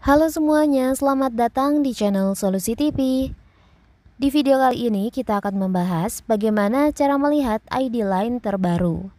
Halo semuanya, selamat datang di channel Solusi TV. Di video kali ini kita akan membahas bagaimana cara melihat ID line terbaru.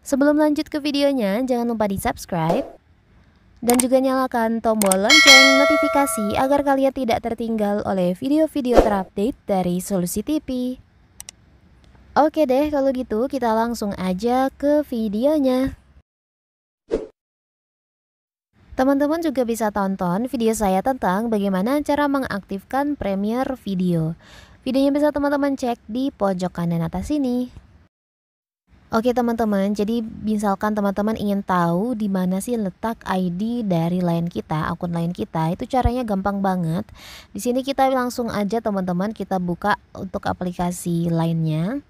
Sebelum lanjut ke videonya, jangan lupa di subscribe dan juga nyalakan tombol lonceng notifikasi agar kalian tidak tertinggal oleh video-video terupdate dari Solusi TV. Oke deh, kalau gitu kita langsung aja ke videonya. Teman-teman juga bisa tonton video saya tentang bagaimana cara mengaktifkan Premiere Video. Videonya bisa teman-teman cek di pojok kanan atas sini. Oke teman-teman, jadi misalkan teman-teman ingin tahu di mana sih letak ID dari lain kita, akun lain kita, itu caranya gampang banget. Di sini kita langsung aja teman-teman kita buka untuk aplikasi lainnya.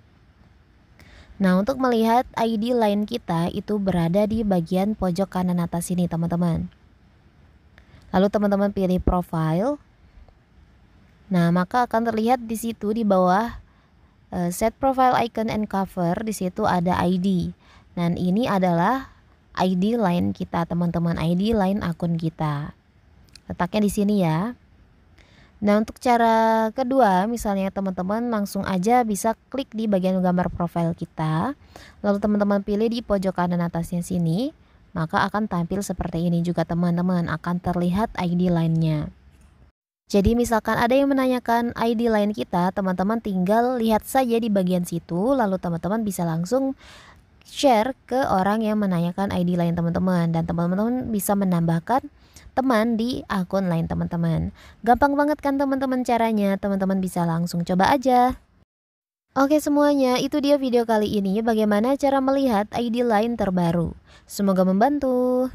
Nah untuk melihat ID lain kita itu berada di bagian pojok kanan atas ini teman-teman. Lalu teman-teman pilih profile. Nah maka akan terlihat di situ di bawah eh, set profile icon and cover di situ ada ID. Dan ini adalah ID lain kita teman-teman, ID lain akun kita. Letaknya di sini ya. Nah, untuk cara kedua, misalnya teman-teman langsung aja bisa klik di bagian gambar profil kita. Lalu teman-teman pilih di pojok kanan atasnya sini, maka akan tampil seperti ini juga teman-teman, akan terlihat ID lainnya. Jadi misalkan ada yang menanyakan ID lain kita, teman-teman tinggal lihat saja di bagian situ, lalu teman-teman bisa langsung share ke orang yang menanyakan ID lain teman-teman dan teman-teman bisa menambahkan teman di akun lain teman-teman. Gampang banget kan teman-teman caranya, teman-teman bisa langsung coba aja. Oke semuanya, itu dia video kali ini bagaimana cara melihat ID lain terbaru. Semoga membantu.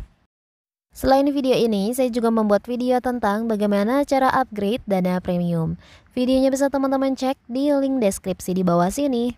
Selain video ini, saya juga membuat video tentang bagaimana cara upgrade dana premium. Videonya bisa teman-teman cek di link deskripsi di bawah sini.